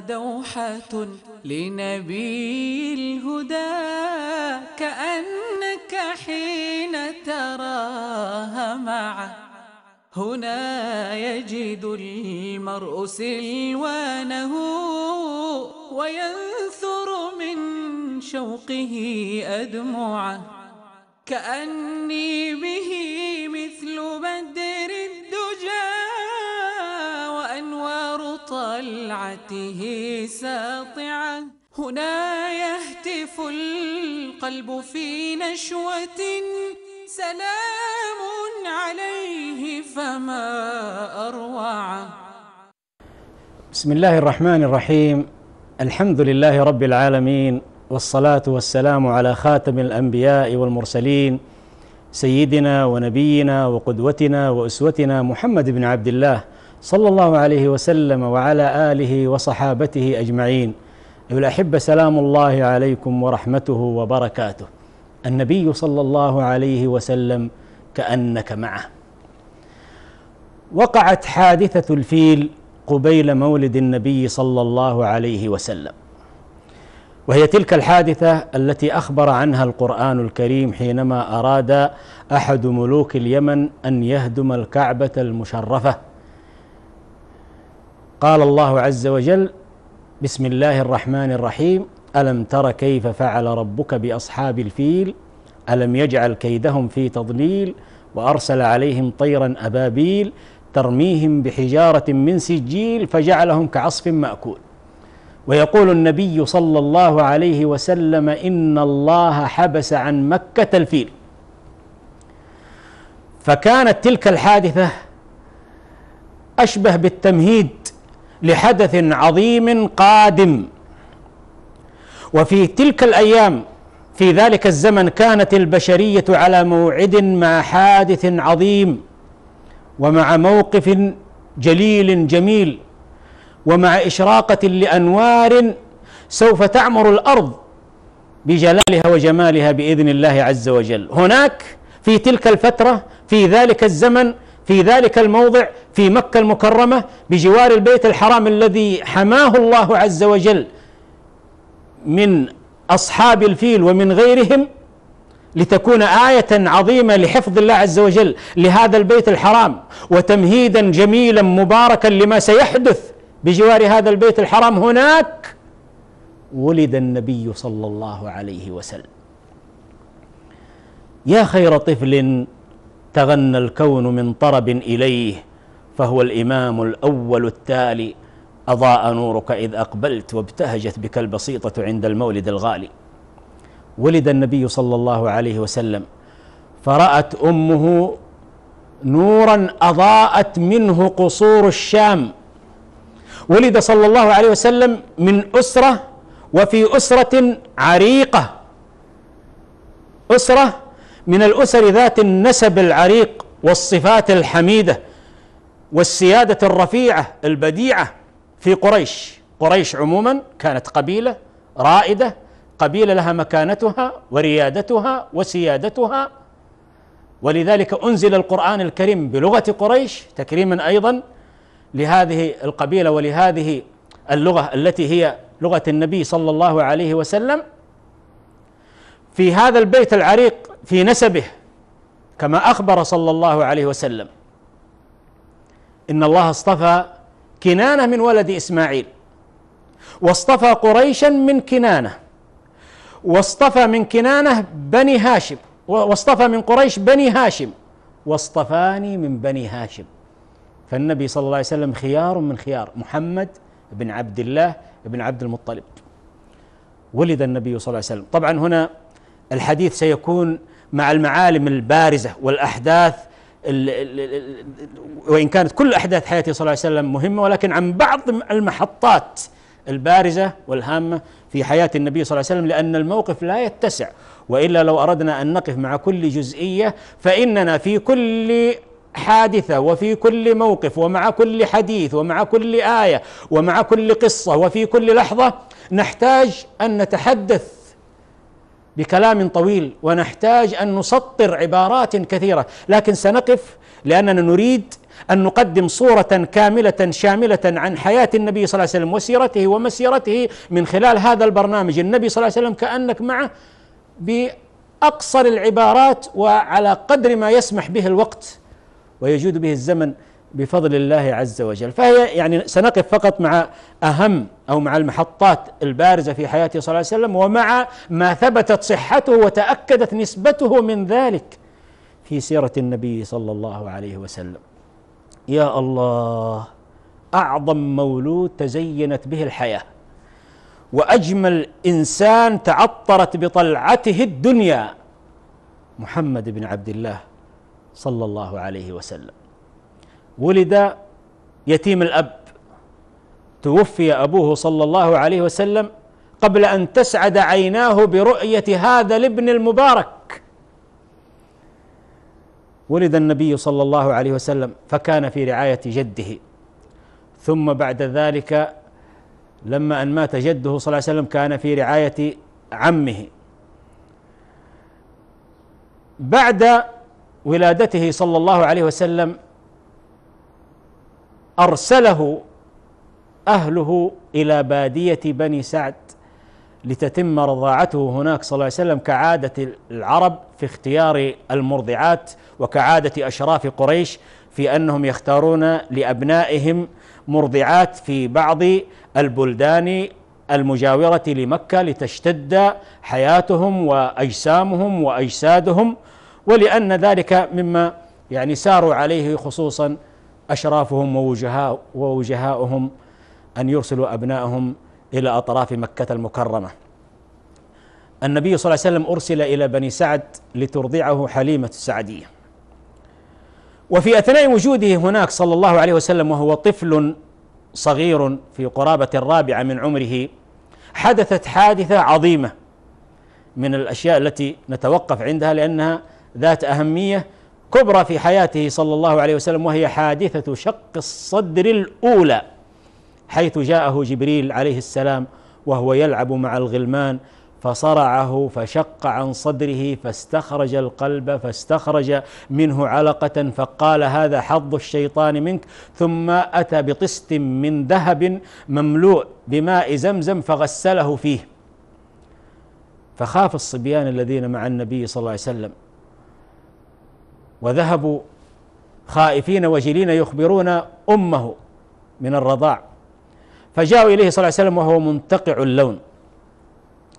دوحة لنبي الهدى كأنك حين تراها مع هنا يجد المرء سلوانه وينثر من شوقه أدمعه كأني به طلعته ساطعة هنا يهتف القلب في نشوة سلام عليه فما أروع بسم الله الرحمن الرحيم الحمد لله رب العالمين والصلاة والسلام على خاتم الأنبياء والمرسلين سيدنا ونبينا وقدوتنا وأسوتنا محمد بن عبد الله صلى الله عليه وسلم وعلى اله وصحابته اجمعين ايها الاحبه سلام الله عليكم ورحمته وبركاته النبي صلى الله عليه وسلم كانك معه وقعت حادثه الفيل قبيل مولد النبي صلى الله عليه وسلم وهي تلك الحادثه التي اخبر عنها القران الكريم حينما اراد احد ملوك اليمن ان يهدم الكعبه المشرفه قال الله عز وجل بسم الله الرحمن الرحيم الم تر كيف فعل ربك باصحاب الفيل الم يجعل كيدهم في تضليل وارسل عليهم طيرا ابابيل ترميهم بحجاره من سجيل فجعلهم كعصف ماكول ويقول النبي صلى الله عليه وسلم ان الله حبس عن مكه الفيل فكانت تلك الحادثه اشبه بالتمهيد لحدث عظيم قادم وفي تلك الايام في ذلك الزمن كانت البشريه على موعد مع حادث عظيم ومع موقف جليل جميل ومع اشراقه لانوار سوف تعمر الارض بجلالها وجمالها باذن الله عز وجل هناك في تلك الفتره في ذلك الزمن في ذلك الموضع في مكة المكرمة بجوار البيت الحرام الذي حماه الله عز وجل من أصحاب الفيل ومن غيرهم لتكون آية عظيمة لحفظ الله عز وجل لهذا البيت الحرام وتمهيدا جميلا مباركا لما سيحدث بجوار هذا البيت الحرام هناك ولد النبي صلى الله عليه وسلم يا خير طفل تغنى الكون من طرب إليه فهو الإمام الأول التالي أضاء نورك إذ أقبلت وابتهجت بك البسيطة عند المولد الغالي ولد النبي صلى الله عليه وسلم فرأت أمه نورا أضاءت منه قصور الشام ولد صلى الله عليه وسلم من أسرة وفي أسرة عريقة أسرة من الأسر ذات النسب العريق والصفات الحميدة والسيادة الرفيعة البديعة في قريش قريش عموما كانت قبيلة رائدة قبيلة لها مكانتها وريادتها وسيادتها ولذلك أنزل القرآن الكريم بلغة قريش تكريما أيضا لهذه القبيلة ولهذه اللغة التي هي لغة النبي صلى الله عليه وسلم في هذا البيت العريق في نسبه كما اخبر صلى الله عليه وسلم ان الله اصطفى كنانه من ولد اسماعيل واصطفى قريشا من كنانه واصطفى من كنانه بني هاشم واصطفى من قريش بني هاشم واصطفاني من بني هاشم فالنبي صلى الله عليه وسلم خيار من خيار محمد بن عبد الله بن عبد المطلب ولد النبي صلى الله عليه وسلم طبعا هنا الحديث سيكون مع المعالم البارزه والاحداث ال ال ال وان كانت كل احداث حياته صلى الله عليه وسلم مهمه ولكن عن بعض المحطات البارزه والهامه في حياه النبي صلى الله عليه وسلم لان الموقف لا يتسع والا لو اردنا ان نقف مع كل جزئيه فاننا في كل حادثه وفي كل موقف ومع كل حديث ومع كل ايه ومع كل قصه وفي كل لحظه نحتاج ان نتحدث بكلام طويل ونحتاج ان نسطر عبارات كثيره لكن سنقف لاننا نريد ان نقدم صوره كامله شامله عن حياه النبي صلى الله عليه وسلم وسيرته ومسيرته من خلال هذا البرنامج النبي صلى الله عليه وسلم كانك معه باقصر العبارات وعلى قدر ما يسمح به الوقت ويجود به الزمن بفضل الله عز وجل فهي يعني سنقف فقط مع أهم أو مع المحطات البارزة في حياته صلى الله عليه وسلم ومع ما ثبتت صحته وتأكدت نسبته من ذلك في سيرة النبي صلى الله عليه وسلم يا الله أعظم مولود تزينت به الحياة وأجمل إنسان تعطرت بطلعته الدنيا محمد بن عبد الله صلى الله عليه وسلم ولد يتيم الاب توفي ابوه صلى الله عليه وسلم قبل ان تسعد عيناه برؤيه هذا الابن المبارك ولد النبي صلى الله عليه وسلم فكان في رعايه جده ثم بعد ذلك لما ان مات جده صلى الله عليه وسلم كان في رعايه عمه بعد ولادته صلى الله عليه وسلم ارسله اهله الى باديه بني سعد لتتم رضاعته هناك صلى الله عليه وسلم كعاده العرب في اختيار المرضعات وكعاده اشراف قريش في انهم يختارون لابنائهم مرضعات في بعض البلدان المجاوره لمكه لتشتد حياتهم واجسامهم واجسادهم ولان ذلك مما يعني ساروا عليه خصوصا أشرافهم ووجهاء ووجهاؤهم أن يرسلوا أبنائهم إلى أطراف مكة المكرمة النبي صلى الله عليه وسلم أرسل إلى بني سعد لترضعه حليمة السعدية وفي أثناء وجوده هناك صلى الله عليه وسلم وهو طفل صغير في قرابة الرابعة من عمره حدثت حادثة عظيمة من الأشياء التي نتوقف عندها لأنها ذات أهمية كبرى في حياته صلى الله عليه وسلم وهي حادثه شق الصدر الاولى حيث جاءه جبريل عليه السلام وهو يلعب مع الغلمان فصرعه فشق عن صدره فاستخرج القلب فاستخرج منه علقه فقال هذا حظ الشيطان منك ثم اتى بطست من ذهب مملوء بماء زمزم فغسله فيه فخاف الصبيان الذين مع النبي صلى الله عليه وسلم وذهبوا خائفين وجلين يخبرون امه من الرضاع فجاءوا اليه صلى الله عليه وسلم وهو منتقع اللون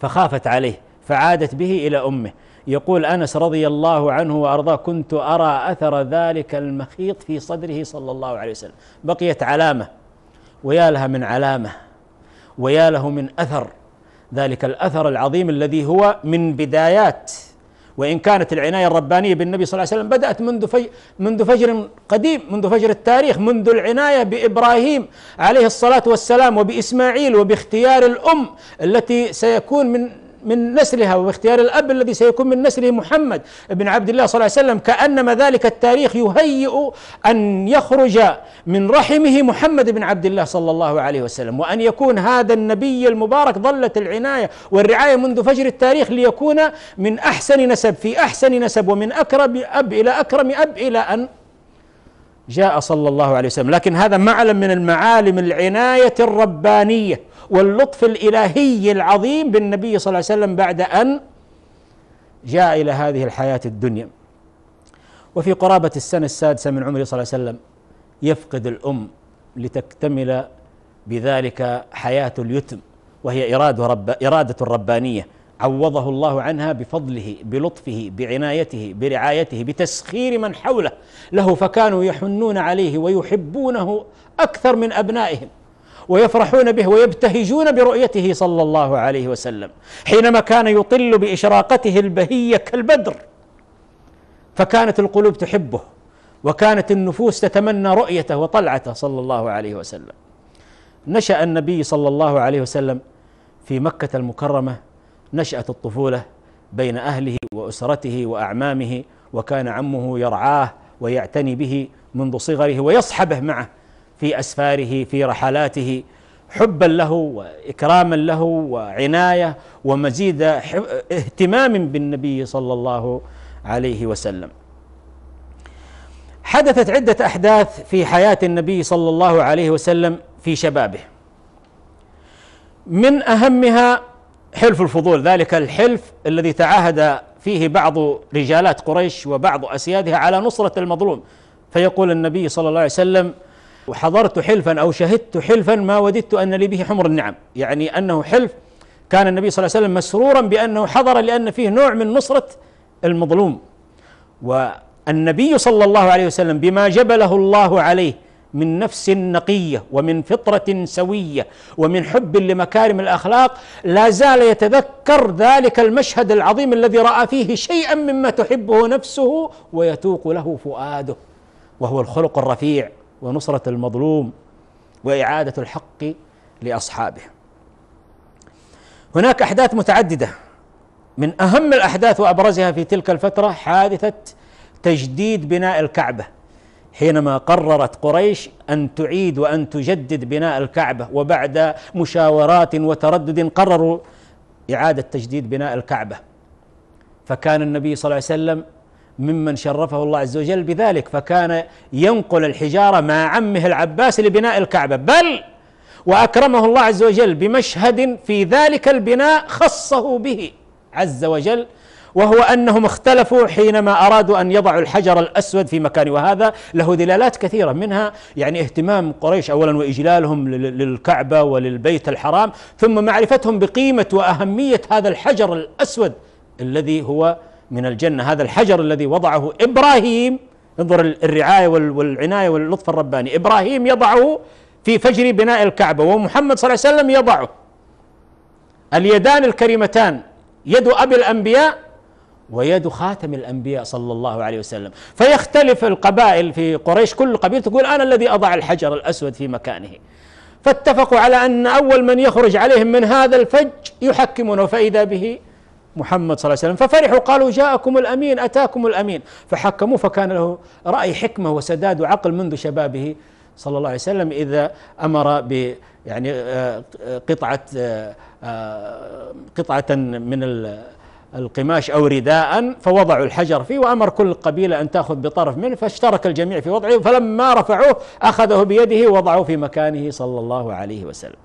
فخافت عليه فعادت به الى امه يقول انس رضي الله عنه وارضاه كنت ارى اثر ذلك المخيط في صدره صلى الله عليه وسلم بقيت علامه ويا لها من علامه ويا له من اثر ذلك الاثر العظيم الذي هو من بدايات وإن كانت العناية الربانية بالنبي صلى الله عليه وسلم بدأت منذ في منذ فجر قديم منذ فجر التاريخ منذ العناية بإبراهيم عليه الصلاة والسلام وبإسماعيل وباختيار الأم التي سيكون من من نسلها واختيار الأب الذي سيكون من نسله محمد بن عبد الله صلى الله عليه وسلم كأنما ذلك التاريخ يهيئ أن يخرج من رحمه محمد بن عبد الله صلى الله عليه وسلم وأن يكون هذا النبي المبارك ظلت العناية والرعاية منذ فجر التاريخ ليكون من أحسن نسب في أحسن نسب ومن أكرم أب إلى أكرم أب إلى أن جاء صلى الله عليه وسلم لكن هذا معلم من المعالم العناية الربانية واللطف الإلهي العظيم بالنبي صلى الله عليه وسلم بعد أن جاء إلى هذه الحياة الدنيا وفي قرابة السنة السادسة من عمره صلى الله عليه وسلم يفقد الأم لتكتمل بذلك حياة اليتم وهي إرادة, رب إرادة ربانية عوضه الله عنها بفضله بلطفه بعنايته برعايته بتسخير من حوله له فكانوا يحنون عليه ويحبونه اكثر من ابنائهم ويفرحون به ويبتهجون برؤيته صلى الله عليه وسلم حينما كان يطل باشراقته البهيه كالبدر فكانت القلوب تحبه وكانت النفوس تتمنى رؤيته وطلعته صلى الله عليه وسلم نشا النبي صلى الله عليه وسلم في مكه المكرمه نشأة الطفولة بين أهله وأسرته وأعمامه وكان عمه يرعاه ويعتني به منذ صغره ويصحبه معه في أسفاره في رحلاته حبا له واكراما له وعنايه ومزيد اهتمام بالنبي صلى الله عليه وسلم. حدثت عده احداث في حياه النبي صلى الله عليه وسلم في شبابه. من اهمها حلف الفضول ذلك الحلف الذي تعاهد فيه بعض رجالات قريش وبعض اسيادها على نصره المظلوم فيقول النبي صلى الله عليه وسلم وحضرت حلفا او شهدت حلفا ما وددت ان لي به حمر النعم يعني انه حلف كان النبي صلى الله عليه وسلم مسرورا بانه حضر لان فيه نوع من نصره المظلوم والنبي صلى الله عليه وسلم بما جبله الله عليه من نفس نقيه ومن فطره سويه ومن حب لمكارم الاخلاق لا زال يتذكر ذلك المشهد العظيم الذي راى فيه شيئا مما تحبه نفسه ويتوق له فؤاده وهو الخلق الرفيع ونصره المظلوم واعاده الحق لاصحابه هناك احداث متعدده من اهم الاحداث وابرزها في تلك الفتره حادثه تجديد بناء الكعبه حينما قررت قريش ان تعيد وان تجدد بناء الكعبه وبعد مشاورات وتردد قرروا اعاده تجديد بناء الكعبه فكان النبي صلى الله عليه وسلم ممن شرفه الله عز وجل بذلك فكان ينقل الحجاره مع عمه العباس لبناء الكعبه بل واكرمه الله عز وجل بمشهد في ذلك البناء خصه به عز وجل وهو انهم اختلفوا حينما ارادوا ان يضعوا الحجر الاسود في مكانه وهذا له دلالات كثيره منها يعني اهتمام قريش اولا واجلالهم للكعبه وللبيت الحرام ثم معرفتهم بقيمه واهميه هذا الحجر الاسود الذي هو من الجنه هذا الحجر الذي وضعه ابراهيم انظر الرعايه والعنايه واللطف الرباني ابراهيم يضعه في فجر بناء الكعبه ومحمد صلى الله عليه وسلم يضعه اليدان الكريمتان يد ابي الانبياء ويد خاتم الأنبياء صلى الله عليه وسلم فيختلف القبائل في قريش كل قبيلة تقول أنا الذي أضع الحجر الأسود في مكانه فاتفقوا على أن أول من يخرج عليهم من هذا الفج يحكمونه فإذا به محمد صلى الله عليه وسلم ففرحوا قالوا جاءكم الأمين أتاكم الأمين فحكموه فكان له رأي حكمة وسداد وعقل منذ شبابه صلى الله عليه وسلم إذا أمر ب يعني آه، قطعة آه، آه، قطعة من القماش أو رداء فوضعوا الحجر فيه وأمر كل قبيلة أن تأخذ بطرف منه فاشترك الجميع في وضعه فلما رفعوه أخذه بيده ووضعه في مكانه صلى الله عليه وسلم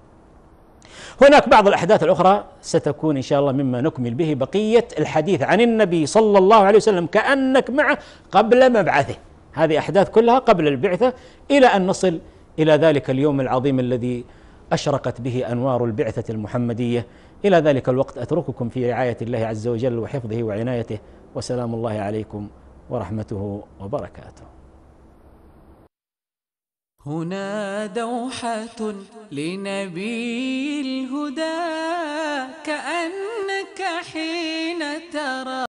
هناك بعض الأحداث الأخرى ستكون إن شاء الله مما نكمل به بقية الحديث عن النبي صلى الله عليه وسلم كأنك معه قبل مبعثه هذه أحداث كلها قبل البعثة إلى أن نصل إلى ذلك اليوم العظيم الذي أشرقت به أنوار البعثة المحمدية إلى ذلك الوقت أترككم في رعاية الله عز وجل وحفظه وعنايته وسلام الله عليكم ورحمته وبركاته هنا دوحة لنبي الهدى كأنك حين ترى